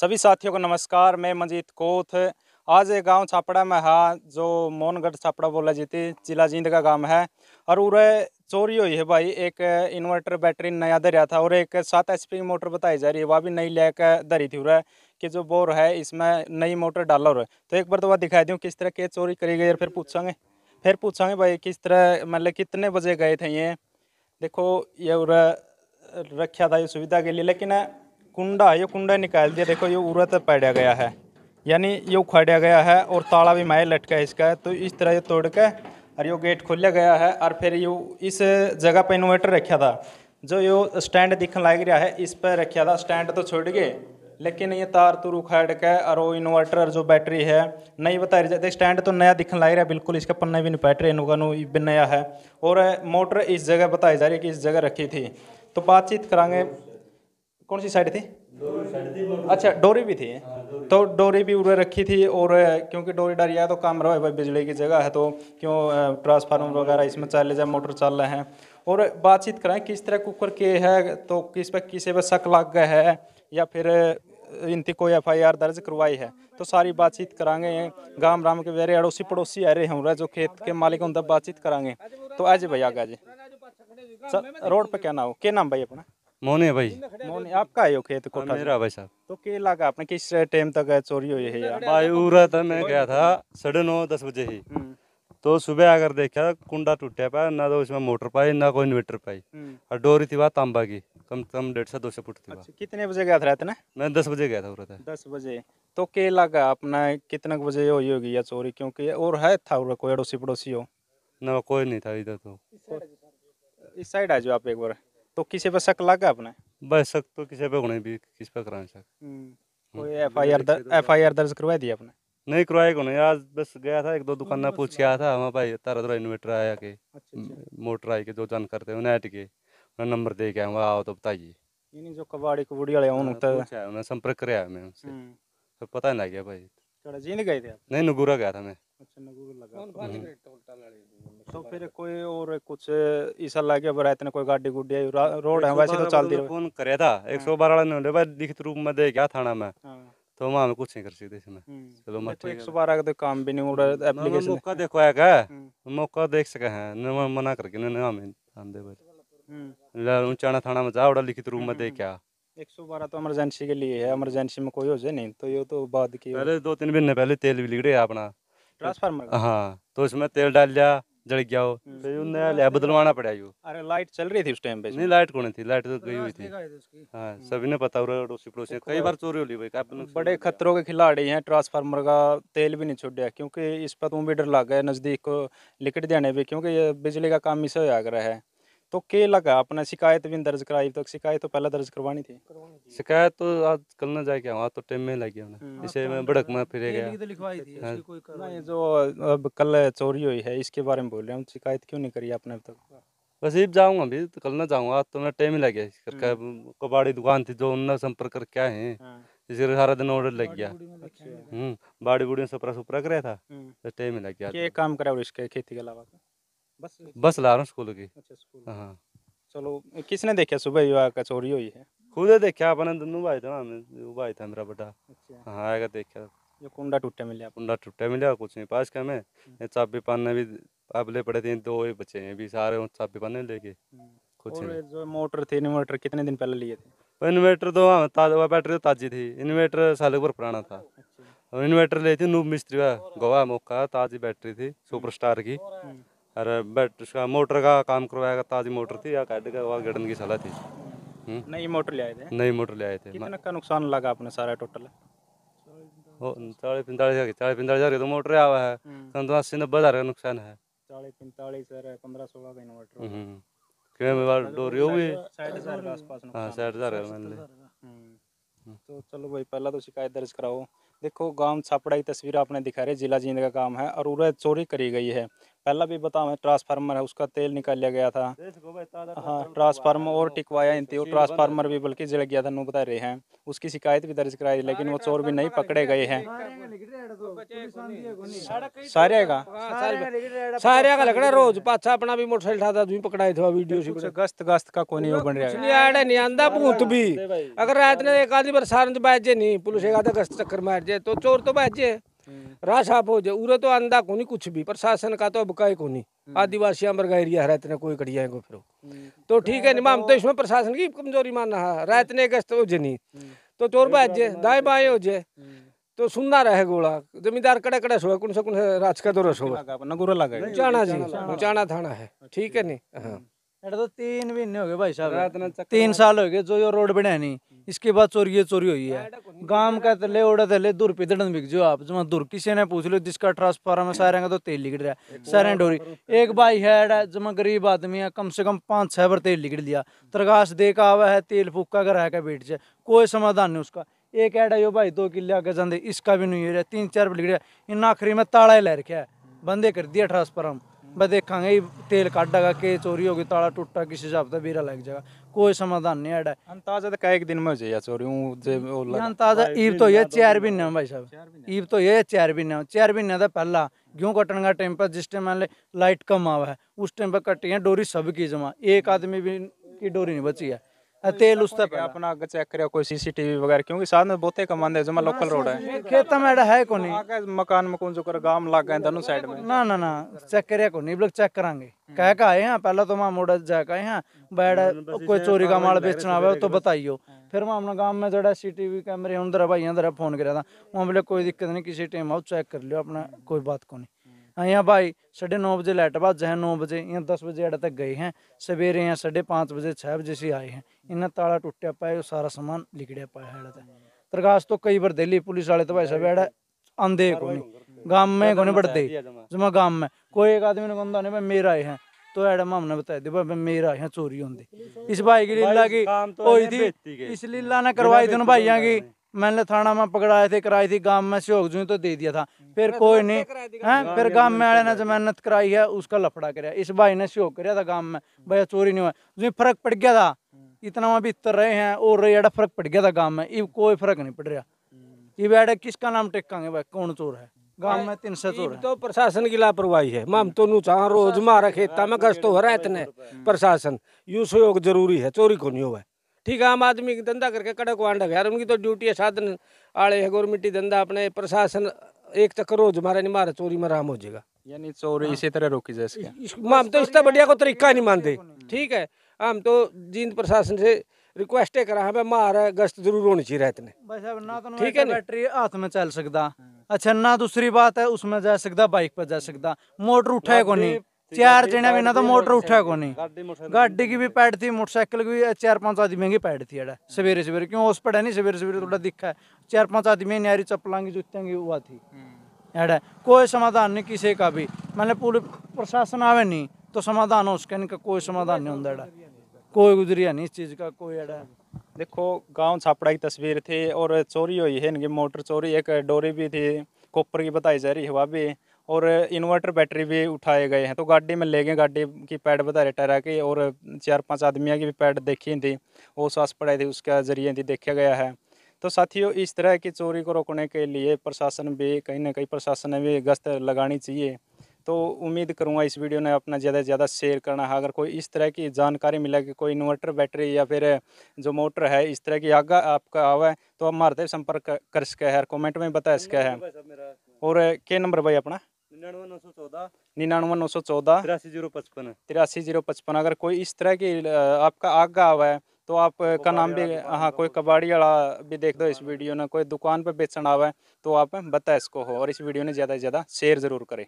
सभी साथियों को नमस्कार मैं मंजीत कोथ आज एक गांव छापड़ा में हाँ जो मोहनगढ़ छापड़ा बोला जीती जिला जींद का गांव है और उरे चोरी हुई है भाई एक इन्वर्टर बैटरी नया धरिया था और एक सात एच की मोटर बताई जा रही है वह भी नई लेकर धरी थी उरे कि जो बोर है इसमें नई मोटर डाला हुआ तो एक बार तो वह दिखाई दूँ किस तरह के चोरी करी गई और फिर पूछेंगे फिर पूछेंगे भाई किस तरह मतलब कितने बजे गए थे ये देखो ये उरा रखा था ये सुविधा के लिए लेकिन कुंडा ये कुंडा निकाल दिया देखो ये उरत पैडा गया है यानी ये उखाड़ा गया है और ताला भी माए लटका है इसका तो इस तरह ये तोड़ के और यो गेट खोलिया गया है और फिर यो इस जगह पर इन्वर्टर रखा था जो यो स्टैंड दिखने लग रहा है इस पर रखा था स्टैंड तो छोड़ गए लेकिन ये तार तुर उखाड़ के और वो इन्वर्टर जो बैटरी है नहीं बता रही जाती स्टैंड तो नया दिखने लग रहा है बिल्कुल इसका पन्ना भी नहीं बैठ रहा इनका भी नया है और मोटर इस जगह बताई जा रही है कि इस जगह रखी थी तो बातचीत कराएंगे कौन सी साइड थी अच्छा डोरी भी थी हाँ, तो डोरी भी उधर रखी थी और क्योंकि डोरी डरिया है तो काम रहा है भाई बिजली की जगह है तो क्यों ट्रांसफार्मर वगैरह इसमें चल जाए मोटर चल रहे हैं और बातचीत कराएं किस तरह कुकर के है तो किस पर किसी पर शक लग गए है या फिर इनकी कोई एफ आई आर दर्ज करवाई है तो सारी बातचीत कराएंगे गांव राम के बेरे अड़ोसी पड़ोसी आ रहे हैं हमारा जो खेत के मालिक उन तक बातचीत कराएंगे तो आज भैया आगा जी रोड पर क्या नाम हो क्या नाम भाई अपना मोने भाई मोने आपका है खेत हाँ, कोठा मेरा भाई साहब तो के लगा आपने किस टाइम तक चोरी हुई है यार भाई उरा था तो मैं गया था साढ़े नौ दस बजे ही हम्म। तो सुबह आकर देखा कुंडा टूटे पाया ना तो उसमें मोटर पाई ना कोई इन्वर्टर पाई हम्म। और डोरी थी वहाँ तांबा की कम से कम डेढ़ सौ दो सौ फुट थी अच्छा, कितने बजे गया था रात ना मैं दस बजे गया था उरा था दस बजे तो के लगा अपना कितने बजे हुई होगी या चोरी क्योंकि और है था उरा कोई अड़ोसी पड़ोसी हो ना कोई नहीं था इधर तो इस साइड आ जाओ आप एक बार तो किसी पे शक लगा अपने बस शक तो किसी पे होने भी किस पे कराए शक हम्म, हम्म। कोई एफआईआर एफआईआर दर्ज करवा दिया अपने नहीं करवाए को नहीं आज बस गया था एक दो दुकान ना हम्म, पूछ गया था हमारा भाई तारा तारा इन्वर्टर आया के अच्छा, अच्छा। मोटर आई के जो जान करते हैं नेट के उन्हें नंबर दे के आऊँगा आओ तो बताइए यानी जो कबाड़ी कबूड़ी वाले हाँ, उन होता उन्हें संपर्क कराया मैं उनसे तो पता नहीं लग गया भाई जींद गए थे नहीं नगुरा गया था मैं अच्छा नगुरा लगा तो फिर कोई और कुछ ऐसा लगे बर इतने कोई गाड़ी गुड्डी आई रोड है वैसे तो चलती रहे फोन करे था 112 हाँ। ने होले भाई लिखित रूप में दे गया थाना में हाँ। तो हम कुछ नहीं कर सकते इसमें हम्म। चलो मत एक सौ बारह का तो काम भी नहीं उड़ा एप्लीकेशन हम्म। मौका देखो है क्या हम्म। मौका देख सके हैं मना करके ने हम हम भाई चाणा थाना में जा उड़ा लिखित रूप में दे क्या एक सौ बारह तो इमरजेंसी के लिए है इमरजेंसी में कोई हो जाए नहीं तो ये तो बाद की पहले दो तीन महीने पहले तेल भी लिख रहे अपना ट्रांसफार्मर हाँ तो इसमें तेल डाल दिया जल गया हो हम्म। नया हम्म। लैब बदलवाना पड़ा यू अरे लाइट चल रही थी उस टाइम पे नहीं लाइट कौन थी लाइट तो, तो गई हुई थी हाँ हम्म। सभी ने पता हुआ पड़ोसी पड़ोसी कई बार चोरी हो गई बड़े खतरों के खिलाड़ी हैं ट्रांसफार्मर का तेल भी नहीं दिया क्योंकि इस पर तुम भी डर लग गया नज़दीक को लिकट देने भी क्योंकि ये बिजली का काम इसे हो जा रहा है तो के लगा अपने शिकायत भी दर्ज कराई तो शिकायत तो पहले दर्ज करवानी थी शिकायत तो आज कल ना जाके वहाँ तो टाइम में लगी हमने हम्म। इसे मैं भड़क में फिर गया तो हाँ। जो अब कल चोरी हुई है इसके बारे में बोल रहे हम शिकायत क्यों नहीं करी आपने अब तक बस ये जाऊंगा अभी तो कल ना जाऊंगा आज तो मैं टाइम ही लग गया हम्म। कबाड़ी दुकान थी जो उनने संपर्क करके आए हैं हाँ। इसके तो सारा दिन ऑर्डर लग गया बाड़ी बूढ़ी सपरा सुपरा रहा था हम्म। तो टाइम ही लग गया तो। काम करा इसके खेती के अलावा बस बस ला रहा हूँ स्कूल की अच्छा स्कूल हाँ चलो किसने देखा सुबह युवा का चोरी हुई है खुद देखा अपने दोनों भाई था वो भाई था मेरा बेटा अच्छा। हाँ आएगा देखा ये कुंडा टूटे मिले कुंडा टूटे मिले कुछ नहीं पास क्या मैं हम्म। चाबी पाने भी अबले पड़े थे दो ही बच्चे हैं भी सारे चाबी पाने लेके हम्म। कुछ और जो मोटर थे इन्वर्टर कितने दिन पहले लिए थे इन्वर्टर तो हाँ बैटरी तो ताजी थी इन्वर्टर साल भर पुराना था अच्छा। इन्वर्टर ले थी नूब मिस्त्री गोवा मौका ताजी बैटरी थी हम्म। सुपर की अरे बट उसका मोटर का काम करवाया ताजी मोटर थी या कैड का वहाँ गड़न की सलाह थी हम्म? नई मोटर ले आए थे नई मोटर ले आए थे कितना का नुकसान लगा आपने सारा टोटल चालीस पैंतालीस हजार चालीस पैंतालीस हजार तो मोटर आवा है हम्म। तो, तो अस्सी नब्बे हजार का नुकसान है चालीस पैंतालीस सर पंद्रह सोलह का इन्वर्टर हम्म। क्यों मेरे बार डोरी होगी साठ हजार के आसपास हाँ साठ हजार तो चलो भाई पहला तो शिकायत दर्ज कराओ देखो गांव छापड़ा की तस्वीर आपने दिखा रहे जिला जींद का काम है और उरा चोरी करी गई है पहला भी बताऊँ ट्रांसफार्मर है उसका तेल निकाल लिया गया था हाँ ट्रांसफार्मर और टिकवाया इन थी ट्रांसफार्मर भी बल्कि जल गया था नो बता रहे हैं उसकी शिकायत भी दर्ज कराई लेकिन वो चोर भी नहीं पकड़े गए हैं सारे का सारे का लग रहा है रोज पाचा अपना भी मोटरसाइकिल था तू पकड़ाए थे वीडियो गस्त गस्त का कोनी वो बन रहा है नहीं आंदा भूत भी अगर रात ने एक आदमी बरसात बाज नहीं पुलिस एक आधा गस्त चक्कर मार जाए तो चोर तो बैठ बाज हम्म। रा साफ हो जाए उरे तो अंदा कोनी कुछ भी प्रशासन का तो अब बुकाई कोनी हम्म। आदिवासी अमर एरिया है रातने कोई कड़िया है को फिर हम्म। तो ठीक है निमा हम तो, तो इसमें प्रशासन की कमजोरी मानना है रातने गस्त हो जनी तो चोरबा जे दाए बाएं हो जे तो सुनना रहे गोला जमींदार कड़े कड़े सोए कुन से कुन राज का दौरा सो नगुरा लगा ऊंचाना जी ऊंचाना थाना अच्छा, है ठीक है नहीं हाँ। तो तीन महीने हो गए भाई साहब तीन साल हो गए जो ये रोड बने नहीं इसके बाद चोरी चोरी हुई है गांव का तले तो उड़ा तले तो दूर पे बिक जो आप जो दूर किसी ने पूछ लो जिसका ट्रांसफार्मर सारे का तो तेल लिगड़ रहा है सारे डोरी एक भाई है जमा गरीब आदमी है कम से कम पाँच छह बार तेल लिगड़ लिया तरगास दे का आवा है तेल फूका कर है बैठ जाए कोई समाधान नहीं उसका एक ऐड यो भाई दो किले आगे जाते इसका भी नहीं हो रहा तीन चार बिगड़ गया इन आखिरी में ताला ही ले रखे है बंदे कर दिया ट्रांसफार्म बस देखा तेल काटागा के चोरी होगी ताला टूटा किसी हिसाब का बेरा लग जाएगा कोई समाधान नहीं अड़ा हाँ, अंदाजा तो एक दिन में हो जाएगा चोरी हाँ, अंदाजा हाँ, तो ईब तो ये चार महीने भाई साहब ईब तो ये चार महीने चार महीने था पहला गेहूँ कटने का टाइम पर जिस टाइम लाइट कम आवा है उस टाइम पर कटी है डोरी सबकी जमा एक आदमी भी की डोरी नहीं बची है तेल उस तक अपना चेक करियो कोई सीसीटीवी वगैरह क्योंकि साथ में बहुते कमांदे जमा लोकल रोड है खेता में है कोनी आगे मकान मकून जो कर गांव लाग गए दोनों साइड में ना ना ना चेक करिया कोनी लोग चेक करांगे कह का आए हैं पहला तो मां मोड़ा जा का आए हैं बैड़ा कोई चोरी का माल बेचना है तो बताइयो हाँ। फिर मैं अपना गांव में जड़ा सीसीटीवी कैमरे अंदर भाई अंदर फोन करा था वहां बोले कोई दिक्कत नहीं किसी टाइम आओ चेक कर लियो अपना हम्म। कोई बात कोनी यहाँ भाई साढ़े नौ बजे लाइट बाज है नौ बजे यहाँ दस बजे अड़े तक गए हैं सवेरे यहाँ साढ़े पाँच बजे छः बजे से आए हैं इन्हें ताला टूटे पाए सारा सामान लिखड़िया पाया है तक तरकाश तो कई बार दिल्ली पुलिस वाले तो भाई सब अड़े आंदे को नहीं गाँव में कोने बढ़ते जमा गाँव में कोई एक आदमी ने कहता नहीं भाई मेरा आए हैं तो एडम हमने बताया दी भाई मेरा यहाँ चोरी होंगी इस भाई की लीला की तो इस लीला ने करवाई थी भाइयों की मैंने थाना में पकड़ाए थे कराई थी गांव में सहयोग जू तो दे दिया था हम्म। फिर कोई तो नहीं है हाँ, फिर गांव में आने ने जो मेहनत कराई है उसका लफड़ा कराया इस भाई ने सहयोग कराया था गांव में भैया चोरी नहीं हुआ जो फर्क पड़ गया था हम्म। इतना वहाँ भीतर रहे हैं और रही फर्क पड़ गया था गांव में इब कोई फर्क नहीं पड़ रहा ये हम्म। बैठा किसका नाम टेकांगे भाई कौन चोर है गांव में तीन सौ चोर तो प्रशासन की लापरवाही है माम तो नु चाह रोज मारा खेता में कष्ट हो रहा है इतने प्रशासन यू सहयोग जरूरी है चोरी को नहीं हुआ ठीक है आम आदमी धंधा करके कड़क वांडक यार उनकी तो ड्यूटी है साधन आड़े है गोरमिट्टी धंधा अपने प्रशासन एक चक्कर रोज हमारा नहीं मारा चोरी में राम हो जाएगा यानी चोरी इसी तरह रोकी जाए हम तो इसका बढ़िया को तरीका नहीं मानते ठीक है हम तो जींद प्रशासन से रिक्वेस्ट करा हमें मार गश्त जरूर होनी चाहिए रहते तो ठीक है बैटरी हाथ में चल सकता अच्छा ना दूसरी बात है उसमें जा सकता बाइक पर जा सकता मोटर उठाए को नहीं चार जने बिना तो मोटर उठा को नहीं गाड़ी की भी पैड थी मोटरसाइकिल की चार पांच आदमी की पैड थी अड़ा सवेरे सवेरे क्यों उस पड़ा नहीं सवेरे सवेरे थोड़ा दिखा है चार पांच आदमी न्यारी चप्पलांगी जूतेंगी हुआ हम्म। थी अड़ा कोई समाधान नहीं किसी का भी मैंने पूरे प्रशासन आवे नहीं तो समाधान हो उसका इनका कोई समाधान नहीं होता अड़ा कोई गुजरिया नहीं इस चीज़ का कोई अड़ा देखो गाँव छापड़ा की तस्वीर थी और चोरी हुई है इनकी मोटर चोरी एक डोरी भी थी कोपर की बताई जा रही है वह भी और इन्वर्टर बैटरी भी उठाए गए हैं तो गाड़ी में ले गए गाड़ी की पैड बता रहे टहरा की और चार पांच आदमियों की भी पैड देखी थी वो सास पड़ाई थी उसके जरिए थी देखा गया है तो साथियों इस तरह की चोरी को रोकने के लिए प्रशासन भी कहीं ना कहीं प्रशासन ने भी गश्त लगानी चाहिए तो उम्मीद करूँगा इस वीडियो ने अपना ज़्यादा से ज़्यादा शेयर करना है अगर कोई इस तरह की जानकारी मिला कि कोई इन्वर्टर बैटरी या फिर जो मोटर है इस तरह की आगा आपका आवा है तो आप मारते संपर्क कर सके है कमेंट में बता सके है और के नंबर भाई अपना निन्यानवे नौ सौ चौदह निन्यानवे नौ सौ चौदह तिरासी जीरो पचपन तिरासी जीरो पचपन अगर कोई इस तरह की आपका आग हुआ है तो आपका नाम भी हाँ कोई कबाड़ी वाला भी देख दो इस वीडियो ने कोई दुकान पर बेचना हुआ है तो आप बताए इसको हो और इस वीडियो ने ज़्यादा से ज़्यादा शेयर ज़रूर करें